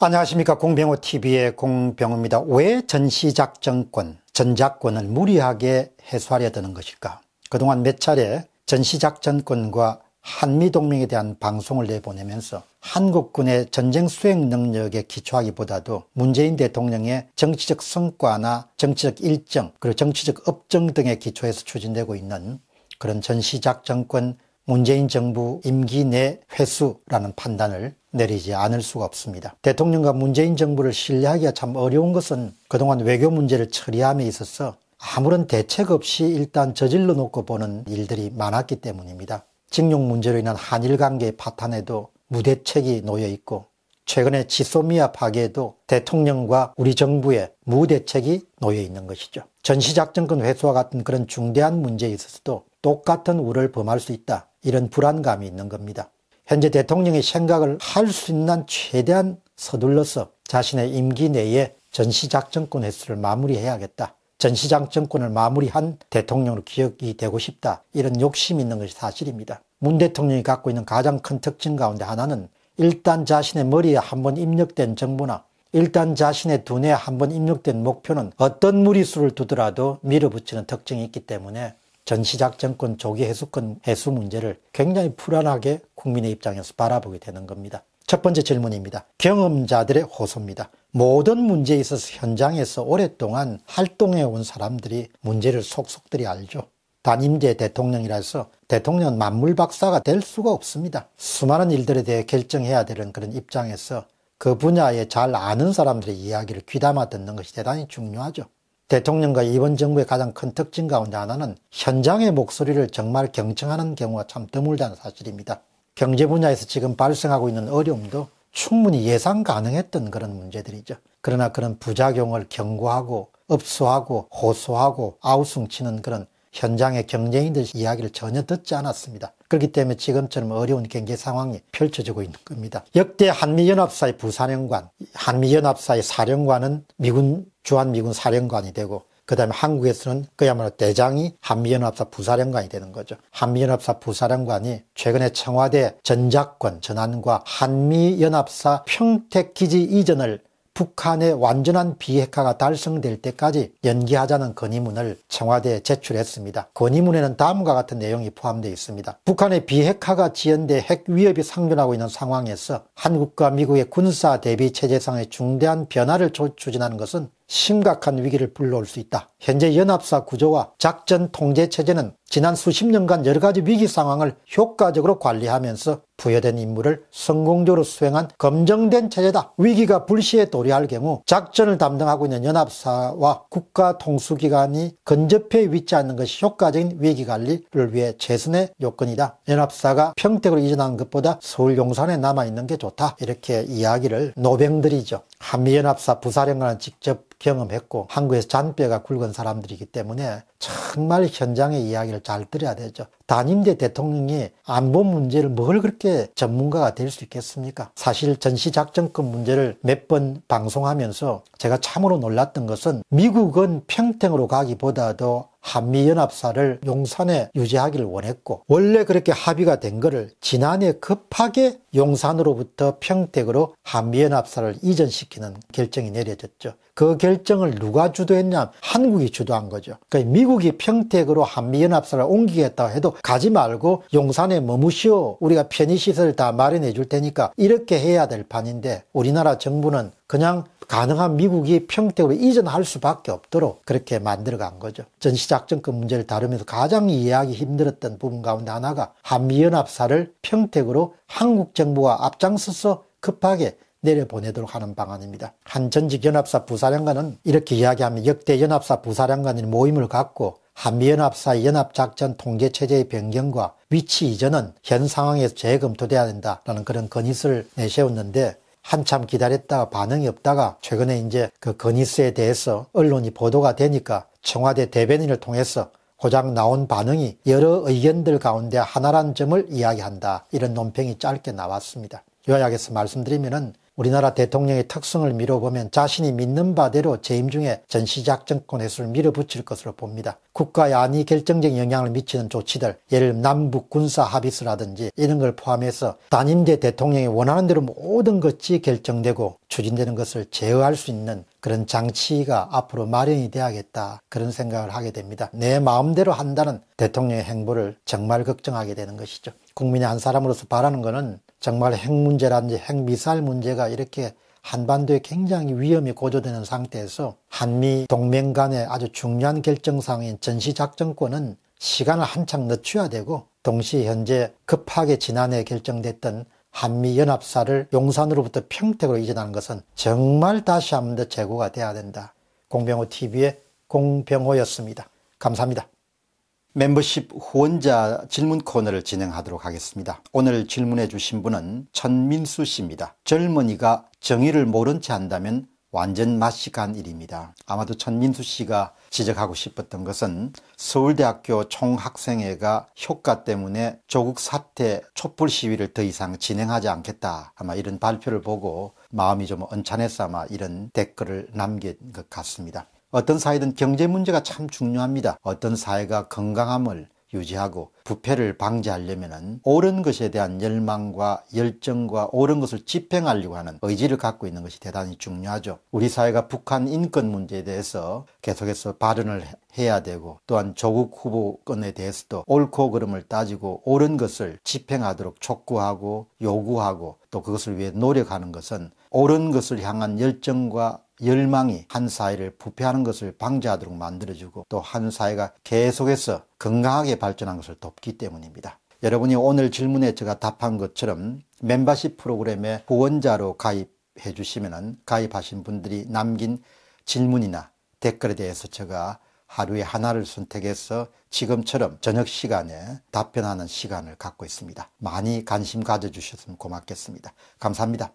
안녕하십니까 공병호TV의 공병호입니다. 왜 전시작전권, 전작권을 무리하게 해소하려 드는 것일까? 그동안 몇 차례 전시작전권과 한미동맹에 대한 방송을 내보내면서 한국군의 전쟁 수행 능력에 기초하기보다도 문재인 대통령의 정치적 성과나 정치적 일정 그리고 정치적 업정 등에기초해서 추진되고 있는 그런 전시작전권 문재인 정부 임기 내 회수라는 판단을 내리지 않을 수가 없습니다. 대통령과 문재인 정부를 신뢰하기가 참 어려운 것은 그동안 외교 문제를 처리함에 있어서 아무런 대책 없이 일단 저질러 놓고 보는 일들이 많았기 때문입니다. 징용 문제로 인한 한일 관계의 파탄에도 무대책이 놓여 있고 최근에 지소미아 파괴에도 대통령과 우리 정부의 무대책이 놓여 있는 것이죠. 전시작전권 회수와 같은 그런 중대한 문제에 있어서도 똑같은 우를 범할 수 있다. 이런 불안감이 있는 겁니다. 현재 대통령이 생각을 할 수 있는 최대한 서둘러서 자신의 임기 내에 전시작전권 횟수를 마무리해야겠다. 전시장정권을 마무리한 대통령으로 기억이 되고 싶다. 이런 욕심이 있는 것이 사실입니다. 문 대통령이 갖고 있는 가장 큰 특징 가운데 하나는 일단 자신의 머리에 한번 입력된 정보나 일단 자신의 두뇌에 한번 입력된 목표는 어떤 무리수를 두더라도 밀어붙이는 특징이 있기 때문에 전시작 정권 조기 해수권 해수 문제를 굉장히 불안하게 국민의 입장에서 바라보게 되는 겁니다. 첫 번째 질문입니다. 경험자들의 호소입니다. 모든 문제에 있어서 현장에서 오랫동안 활동해 온 사람들이 문제를 속속들이 알죠. 단임제 대통령이라서 대통령 만물 박사가 될 수가 없습니다. 수많은 일들에 대해 결정해야 되는 그런 입장에서 그 분야에 잘 아는 사람들의 이야기를 귀담아 듣는 것이 대단히 중요하죠. 대통령과 이번 정부의 가장 큰 특징 가운데 하나는 현장의 목소리를 정말 경청하는 경우가 참 드물다는 사실입니다. 경제 분야에서 지금 발생하고 있는 어려움도 충분히 예상 가능했던 그런 문제들이죠. 그러나 그런 부작용을 경고하고 업소하고 호소하고 아우성치는 그런 현장의 경쟁인들 이야기를 전혀 듣지 않았습니다. 그렇기 때문에 지금처럼 어려운 경제 상황이 펼쳐지고 있는 겁니다. 역대 한미연합사의 부사령관, 한미연합사의 사령관은 미군 주한미군 사령관이 되고 그 다음에 한국에서는 그야말로 대장이 한미연합사 부사령관이 되는 거죠. 한미연합사 부사령관이 최근에 청와대 전작권 전환과 한미연합사 평택기지 이전을 북한의 완전한 비핵화가 달성될 때까지 연기하자는 건의문을 청와대에 제출했습니다. 건의문에는 다음과 같은 내용이 포함되어 있습니다. 북한의 비핵화가 지연돼 핵 위협이 상존하고 있는 상황에서 한국과 미국의 군사 대비 체제상의 중대한 변화를 추진하는 것은 심각한 위기를 불러올 수 있다. 현재 연합사 구조와 작전 통제 체제는 지난 수십 년간 여러 가지 위기 상황을 효과적으로 관리하면서 부여된 임무를 성공적으로 수행한 검증된 체제다. 위기가 불시에 도래할 경우 작전을 담당하고 있는 연합사와 국가통수기관이 근접해 위치하는 것이 효과적인 위기관리를 위해 최선의 요건이다. 연합사가 평택으로 이전한 것보다 서울 용산에 남아있는 게 좋다. 이렇게 이야기를 노병들이죠. 한미연합사 부사령관은 직접 경험했고 한국에서 잔뼈가 굵은 사람들이기 때문에 정말 현장의 이야기를 잘 들어야 되죠. 단임대 대통령이 안보 문제를 뭘 그렇게 전문가가 될 수 있겠습니까? 사실 전시작전권 문제를 몇 번 방송하면서 제가 참으로 놀랐던 것은 미국은 평택으로 가기보다도 한미연합사를 용산에 유지하기를 원했고 원래 그렇게 합의가 된 거를 지난해 급하게 용산으로부터 평택으로 한미연합사를 이전시키는 결정이 내려졌죠. 그 결정을 누가 주도했냐 한국이 주도한 거죠. 그러니까 미국이 평택으로 한미연합사를 옮기겠다 고 해도 가지 말고 용산에 머무시오. 우리가 편의시설 다 마련해 줄 테니까 이렇게 해야 될 판인데 우리나라 정부는 그냥 가능한 미국이 평택으로 이전할 수밖에 없도록 그렇게 만들어간 거죠. 전시작전권 그 문제를 다루면서 가장 이해하기 힘들었던 부분 가운데 하나가 한미연합사를 평택으로 한국 정부가 앞장서서 급하게 내려보내도록 하는 방안입니다. 한 전직 연합사 부사령관은 이렇게 이야기하면 역대 연합사 부사령관이 모임을 갖고 한미연합사의 연합작전 통제체제의 변경과 위치 이전은 현 상황에서 재검토돼야 된다라는 그런 건의를 서 내세웠는데 한참 기다렸다가 반응이 없다가 최근에 이제 그 건희스에 대해서 언론이 보도가 되니까 청와대 대변인을 통해서 고장 나온 반응이 여러 의견들 가운데 하나란 점을 이야기한다. 이런 논평이 짧게 나왔습니다. 요약해서 말씀드리면은 우리나라 대통령의 특성을 미뤄보면 자신이 믿는 바대로 재임 중에 전시작 전권 해수를 밀어붙일 것으로 봅니다. 국가에 안이 결정적 영향을 미치는 조치들, 예를 남북 군사 합의서라든지 이런 걸 포함해서 단임제 대통령이 원하는 대로 모든 것이 결정되고 추진되는 것을 제어할 수 있는 그런 장치가 앞으로 마련이 돼야겠다 그런 생각을 하게 됩니다. 내 마음대로 한다는 대통령의 행보를 정말 걱정하게 되는 것이죠. 국민의 한 사람으로서 바라는 것은 정말 핵 문제라든지 핵 미사일 문제가 이렇게 한반도에 굉장히 위험이 고조되는 상태에서 한미 동맹 간의 아주 중요한 결정사항인 전시작전권은 시간을 한참 늦춰야 되고 동시 에 현재 급하게 지난해 결정됐던 한미연합사를 용산으로부터 평택으로 이전하는 것은 정말 다시 한번더 재고가 돼야 된다. 공병호TV의 공병호였습니다. 감사합니다. 멤버십 후원자 질문 코너를 진행하도록 하겠습니다. 오늘 질문해 주신 분은 천민수 씨입니다. 젊은이가 정의를 모른 채 한다면 완전 맛이간 일입니다. 아마도 천민수 씨가 지적하고 싶었던 것은 서울대학교 총학생회가 효과 때문에 조국 사태 촛불 시위를 더 이상 진행하지 않겠다 아마 이런 발표를 보고 마음이 좀 언짢아서 아마 이런 댓글을 남긴 것 같습니다. 어떤 사회든 경제 문제가 참 중요합니다. 어떤 사회가 건강함을 유지하고 부패를 방지하려면 옳은 것에 대한 열망과 열정과 옳은 것을 집행하려고 하는 의지를 갖고 있는 것이 대단히 중요하죠. 우리 사회가 북한 인권 문제에 대해서 계속해서 발언을 해야 되고 또한 조국 후보권에 대해서도 옳고 그름을 따지고 옳은 것을 집행하도록 촉구하고 요구하고 또 그것을 위해 노력하는 것은 옳은 것을 향한 열정과 열망이 한 사회를 부패하는 것을 방지하도록 만들어주고 또 한 사회가 계속해서 건강하게 발전한 것을 돕기 때문입니다. 여러분이 오늘 질문에 제가 답한 것처럼 멤버십 프로그램에 후원자로 가입해 주시면 가입하신 분들이 남긴 질문이나 댓글에 대해서 제가 하루에 하나를 선택해서 지금처럼 저녁 시간에 답변하는 시간을 갖고 있습니다. 많이 관심 가져주셨으면 고맙겠습니다. 감사합니다.